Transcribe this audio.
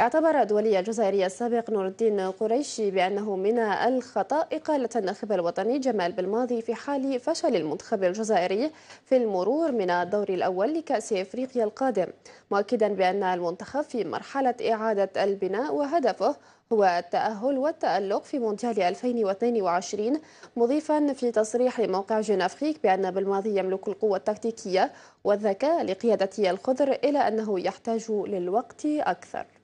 اعتبر الدولي الجزائري السابق نور الدين قريشي بأنه من الخطأ إقالة الناخب الوطني جمال بالماضي في حال فشل المنتخب الجزائري في المرور من الدور الأول لكأس إفريقيا القادم مؤكدا بأن المنتخب في مرحلة إعادة البناء وهدفه هو التأهل والتألق في مونديال 2022 مضيفا في تصريح جين افريك بأن بالماضي يملك القوة التكتيكية والذكاء لقيادة الخضر إلى أنه يحتاج للوقت أكثر